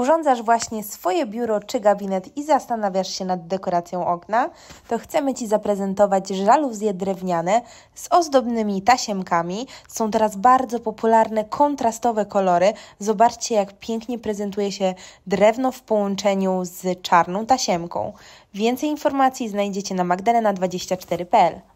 urządzasz właśnie swoje biuro czy gabinet i zastanawiasz się nad dekoracją okna, to chcemy Ci zaprezentować żaluzje drewniane z ozdobnymi tasiemkami. Są teraz bardzo popularne kontrastowe kolory. Zobaczcie, jak pięknie prezentuje się drewno w połączeniu z czarną tasiemką. Więcej informacji znajdziecie na magdalena24.pl.